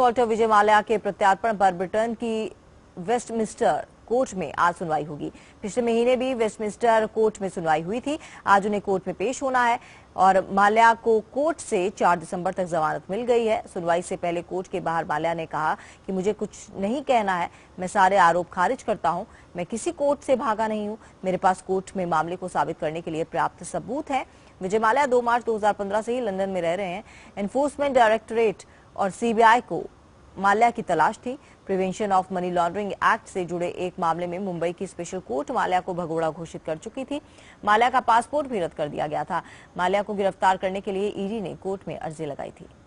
defaulter विजय माल्या के प्रत्यार्पण पर ब्रिटेन की वेस्टमिंस्टर कोर्ट में आज सुनवाई होगी पिछले महीने भी वेस्टमिंस्टर कोर्ट में सुनवाई हुई थी आज उन्हें कोर्ट में पेश होना है और माल्या को कोर्ट से 4 दिसंबर तक जमानत मिल गई है सुनवाई से पहले कोर्ट के बाहर माल्या ने कहा कि मुझे कुछ नहीं कहना है मैं सारे आरोप खारिज करता हूं मैं किसी कोर्ट से भागा नहीं हूं मेरे पास कोर्ट में मामले को साबित करने के लिए पर्याप्त सबूत है विजय माल्या दो मार्च दो से ही लंदन में रह रहे हैं एनफोर्समेंट डायरेक्टोरेट और सीबीआई को माल्या की तलाश थी prevention of money laundering act से जुड़े एक मामले में मुंबई की स्पेशल कोर्ट माल्या को भगोड़ा घोषित कर चुकी थी माल्या का पासपोर्ट भी रद्द कर दिया गया था माल्या को गिरफ्तार करने के लिए ईडी e ने कोर्ट में अर्जी लगाई थी